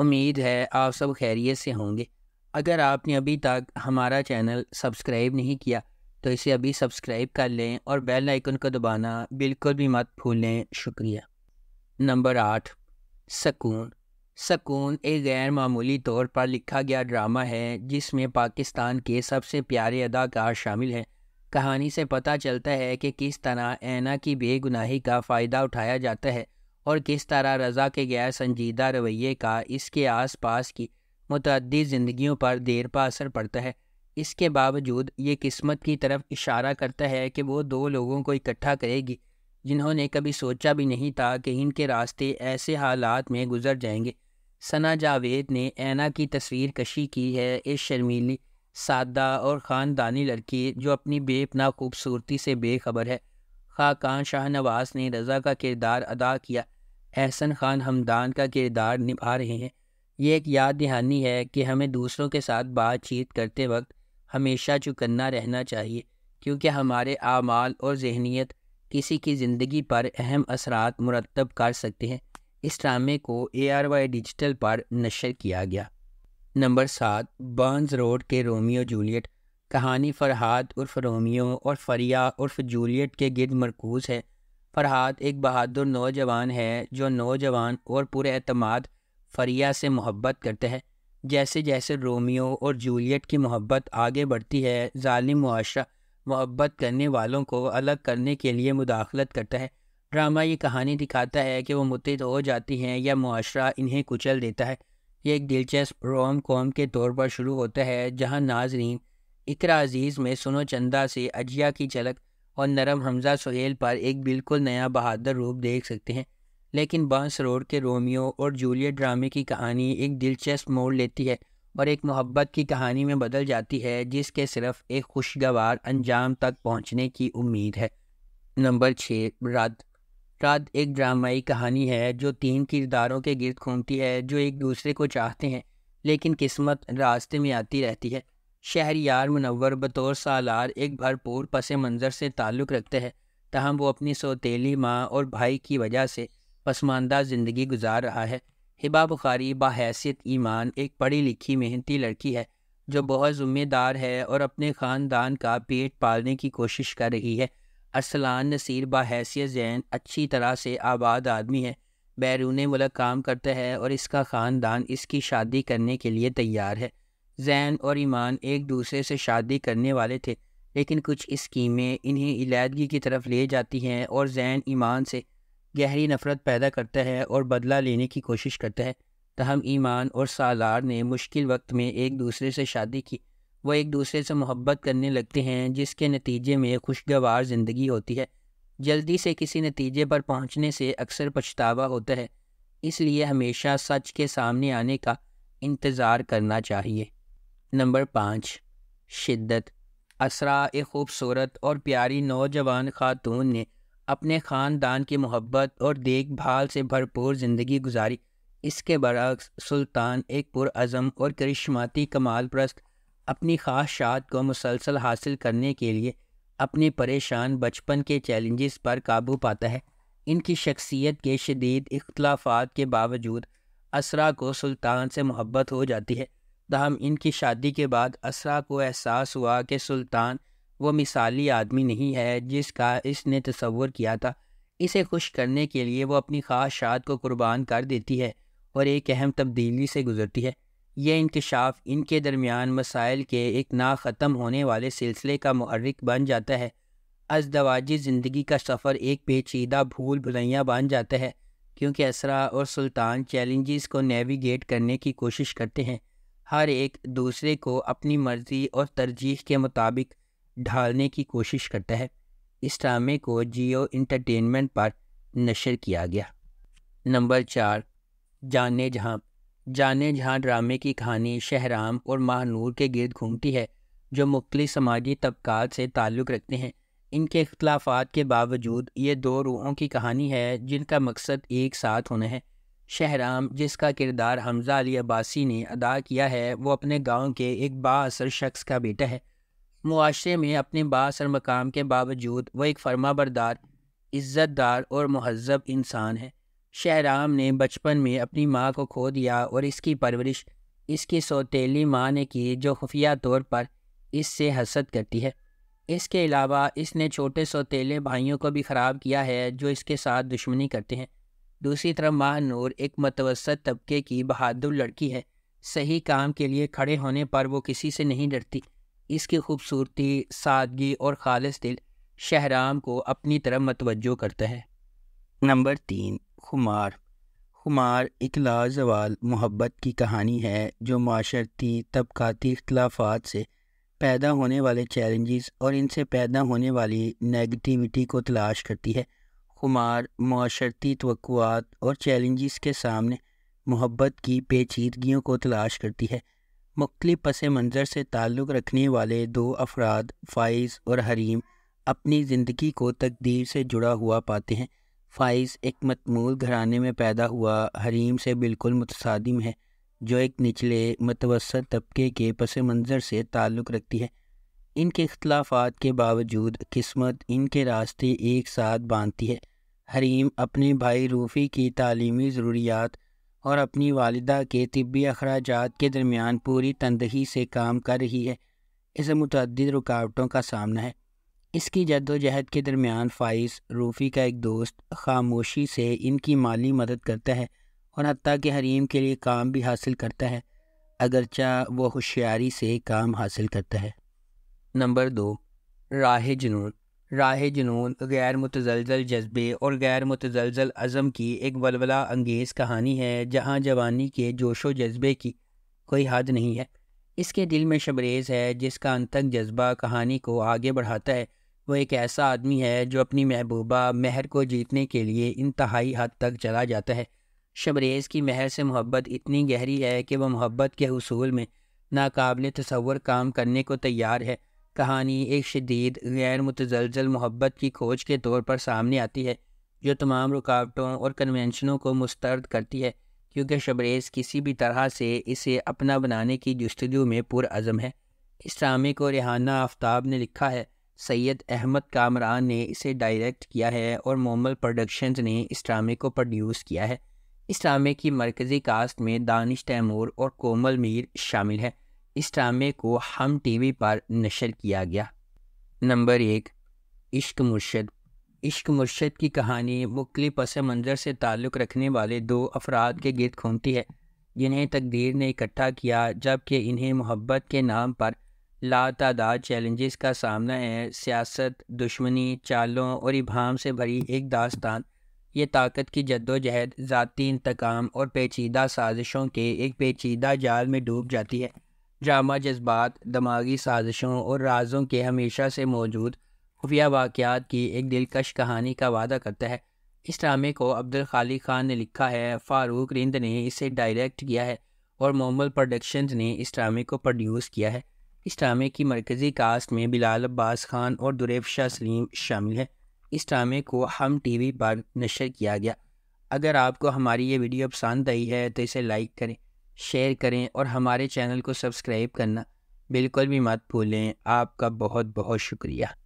उम्मीद है आप सब खैरियत से होंगे अगर आपने अभी तक हमारा चैनल सब्सक्राइब नहीं किया तो इसे अभी सब्सक्राइब कर लें और बेल आइकन को दबाना बिल्कुल भी मत भूलें शुक्रिया नंबर आठ सकून सकून एक गैर मामूली तौर पर लिखा गया ड्रामा है जिसमें पाकिस्तान के सबसे प्यारे अदाकार शामिल हैं कहानी से पता चलता है कि किस तरह ऐना की बेगुनाही का फ़ायदा उठाया जाता है और किस तरह रज़ा के गैर संजीदा रवैये का इसके आसपास की मतदी ज़िंदगियों पर देर पा असर पड़ता है इसके बावजूद ये किस्मत की तरफ इशारा करता है कि वो दो लोगों को इकट्ठा करेगी जिन्होंने कभी सोचा भी नहीं था कि इनके रास्ते ऐसे हालात में गुजर जाएंगे सना जावेद ने ऐना की तस्वीर कशी की है इस शर्मीली सादा और ख़ानदानी लड़की जो अपनी बेपना खूबसूरती से बेखबर है खाकान शाहनवाज ने रज़ा का किरदार अदा किया एहसन खान हमदान का किरदार निभा रहे हैं ये एक याद दहानी है कि हमें दूसरों के साथ बातचीत करते वक्त हमेशा चुकन्ना रहना चाहिए क्योंकि हमारे आमाल और जहनीत किसी की ज़िंदगी पर अहम असरात मुरतब कर सकते हैं इस ड्रामे को ए आर वाई डिजिटल पर नशर किया गया नंबर सात बर्नस रोड के रोमियो जूलियट कहानी फरहाद उर्फ रोमियो और फरिया उर्फ जूलियट के गिरद मरकूज है फरहाद एक बहादुर नौजवान है जो नौजवान और पूरे अतमाद फरिया से मोहब्बत करते हैं जैसे जैसे रोमियो और जूलियट की मोहब्बत आगे बढ़ती है ालिम मुआशा मोहब्बत करने वालों को अलग करने के लिए मुदाखलत करता है ड्रामा ये कहानी दिखाता है कि वो मुतद हो जाती हैं या मुआरा इन्हें कुचल देता है ये एक दिलचस्प रोम कॉम के तौर पर शुरू होता है जहाँ नाजरीन इकर अजीज़ में सुनो चंदा से अजिया की झलक और नरम हमजा सुहेल पर एक बिल्कुल नया बहादुर रूप देख सकते हैं लेकिन बांस रोड के रोमियो और जूलियट ड्रामे की कहानी एक दिलचस्प मोड़ लेती है और एक मोहब्बत की कहानी में बदल जाती है जिसके सिर्फ एक खुशगवार अंजाम तक पहुंचने की उम्मीद है नंबर छः रद रद एक ड्रामाई कहानी है जो तीन किरदारों के गिरद घूमती है जो एक दूसरे को चाहते हैं लेकिन किस्मत रास्ते में आती रहती है शहरियार मुनवर बतौर सालार एक भरपूर पस मंज़र से ताल्लुक़ रखते हैं तहम वो अपनी सोतीली माँ और भाई की वजह से पसमानदा ज़िंदगी गुजार रहा है हिबा बुखारी बाहैसियत ईमान एक पढ़ी लिखी मेहनती लड़की है जो बहुत ज़िम्मेदार है और अपने ख़ानदान का पेट पालने की कोशिश कर रही है अरसलान नसीर बाहैसियत जैन अच्छी तरह से आबाद आदमी है बैरून मुल्क काम करता है और इसका ख़ानदान इसकी शादी करने के लिए तैयार है जैन और ईमान एक दूसरे से शादी करने वाले थे लेकिन कुछ स्कीमें इन्हें इलादगी की तरफ ले जाती हैं और जैन ईमान से गहरी नफरत पैदा करता है और बदला लेने की कोशिश करता है तहम ईमान और सालार ने मुश्किल वक्त में एक दूसरे से शादी की वो एक दूसरे से मोहब्बत करने लगते हैं जिसके नतीजे में खुशगवार ज़िंदगी होती है जल्दी से किसी नतीजे पर पहुंचने से अक्सर पछतावा होता है इसलिए हमेशा सच के सामने आने का इंतज़ार करना चाहिए नंबर पाँच शिद्दत असरा एक खूबसूरत और प्यारी नौजवान खातून ने अपने ख़ानदान की मोहब्बत और देखभाल से भरपूर ज़िंदगी गुजारी इसके बरक्स सुल्तान एक पुरज़म और करिश्माती कमाल प्रस्त अपनी ख्वाहिशात को मुसलसल हासिल करने के लिए अपने परेशान बचपन के चैलेंजेस पर काबू पाता है इनकी शख्सियत के शदीद इख्तलाफात के बावजूद असरा को सुल्तान से मोहब्बत हो जाती है तहम इनकी शादी के बाद असरा को एहसास हुआ कि सुल्तान वो मिसाली आदमी नहीं है जिसका इसने तस्वर किया था इसे खुश करने के लिए वो अपनी खास शाद को कुर्बान कर देती है और एक अहम तब्दीली से गुजरती है यह इंकशाफ इनके दरमियान मसाइल के एक ना ख़त्म होने वाले सिलसिले का महरक बन जाता है अजदवाजी ज़िंदगी का सफ़र एक पेचीदा भूल भुलैया बन जाता है क्योंकि असरा और सुल्तान चैलेंजेस को नेविगेट करने की कोशिश करते हैं हर एक दूसरे को अपनी मर्जी और तरजीह के मुताबिक ढालने की कोशिश करता है इस ड्रामे को जियो इंटरटेनमेंट पर नशर किया गया नंबर चार जाने जहाँ जाने जहाँ ड्रामे की कहानी शहराम और महानूर के गिरद घूमती है जो मुख्तु समाजी तबकात से ताल्लुक़ रखते हैं इनके अख्तलाफात के बावजूद ये दो रूहों की कहानी है जिनका मकसद एक साथ होना है शहराम जिसका किरदार हमजा अली अब्बासी ने अदा किया है वो अपने गांव के एक बासर शख्स का बेटा है मुआरे में अपने बासर मकाम के बावजूद वह एक फर्मा बरदार इज़्ज़तदार और महजब इंसान है शहराम ने बचपन में अपनी माँ को खो दिया और इसकी परवरिश इसकी सौतीली माँ ने की जो खुफिया तौर पर इससे हसद करती है इसके अलावा इसने छोटे सौतीले भाइयों को भी ख़राब किया है जो इसके साथ दुश्मनी करते हैं दूसरी तरफ माँ नूर एक मतवसत तबके की बहादुर लड़की है सही काम के लिए खड़े होने पर वो किसी से नहीं डरती इसकी खूबसूरती सादगी और खालस दिल शहराम को अपनी तरफ मतवजो करता है नंबर तीन खुमार खुमार एक लाजवाल मोहब्बत की कहानी है जो माशरती तबकाती अख्तलाफात से पैदा होने वाले चैलेंजेस और इनसे पैदा होने वाली नेगेटिविटी को तलाश करती है खुमार माशर्ती तोक़ात और चैलेंजेस के सामने मोहब्बत की पेचीदगियों को तलाश करती है मुख्तलिफ पस मंज़र से ताल्लुक़ रखने वाले दो अफराद फ़ाइज़ और हरीम अपनी ज़िंदगी को तकदीर से जुड़ा हुआ पाते हैं फ़ाइज़ एक मतमूल घराने में पैदा हुआ हरीम से बिल्कुल मुतसादिम है जो एक निचले मतवसत तबके के पस मंज़र से ताल्लुक़ रखती है इनके अख्तलाफात के बावजूद किस्मत इनके रास्ते एक साथ बांधती है हरीम अपने भाई रूफ़ी की तालीमी ज़रूरियात और अपनी वालदा के तबी अखराज के दरमियान पूरी तंदही से काम कर रही है इसे मतद रुकावटों का सामना है इसकी जद्दोजहद के दरमियान फ़ाइस रूफ़ी का एक दोस्त खामोशी से इनकी माली मदद करता है और हती के हरीम के लिए काम भी हासिल करता है अगरचा वह होशियारी से काम हासिल करता है नंबर दो राह जुनून राह जुनून गैर मुतजलजल जज्बे और गैर मुतजलजल अज़म की एक वलवला अंगेज़ कहानी है जहाँ जवानी के जोशो जज्बे की कोई हद नहीं है इसके दिल में शबरेज़ है जिसका अंतक जज्बा कहानी को आगे बढ़ाता है वह एक ऐसा आदमी है जो अपनी महबूबा महर को जीतने के लिए इंतहाई हद तक चला जाता है शबरेज़ की महर से मोहब्बत इतनी गहरी है कि वह मोहब्बत के असूल में नाकबिल तस्वर काम करने को तैयार है कहानी एक शदीद गैर मुतजलजल मोहब्बत की खोज के तौर पर सामने आती है जो तमाम रुकावटों और कन्वेंशनों को मुस्तरद करती है क्योंकि शबरेज़ किसी भी तरह से इसे अपना बनाने की जस्तजु में पुरज़म है इस ड्रामे को रिहाना आफ्ताब ने लिखा है सैयद अहमद कामरान ने इसे डायरेक्ट किया है और मोमल प्रोडक्शंस ने इस ड्रामे को प्रोड्यूस किया है इस ड्रामे की मरकज़ी कास्ट में दानिश तैमूर और कोमल मीर शामिल है इस ड्रामे को हम टीवी पर नशर किया गया नंबर एक इश्क मुर्शद इश्क मुर्शद की कहानी मुख्तलि पस मंज़र से ताल्लुक़ रखने वाले दो अफराद के गिरद घूमती है जिन्हें तकदीर ने इकट्ठा किया जबकि इन्हें मोहब्बत के नाम पर लातादाद चैलेंजेस का सामना है सियासत दुश्मनी चालों और इबाम से भरी एक दास्तान ये ताकत की जद्दोजहद ज़ाती इंतकाम और पेचीदा साजिशों के एक पेचीदा जाल में डूब जाती है ड्रामा जज्बात दिमागी साजिशों और राजों के हमेशा से मौजूद खुफिया वाक़ात की एक दिलकश कहानी का वादा करता है इस ड्रामे को अब्दुल खाली खान ने लिखा है फ़ारूक रिंद ने इसे डायरेक्ट किया है और मोमल प्रोडक्शंस ने इस ड्रामे को प्रोड्यूस किया है इस ड्रामे की मरकज़ी कास्ट में बिलाल अब्बास खान और शाह सलीम शामिल है इस ड्रामे को हम टीवी पर नशर किया गया अगर आपको हमारी ये वीडियो पसंद आई है तो इसे लाइक करें शेयर करें और हमारे चैनल को सब्सक्राइब करना बिल्कुल भी मत भूलें आपका बहुत बहुत शुक्रिया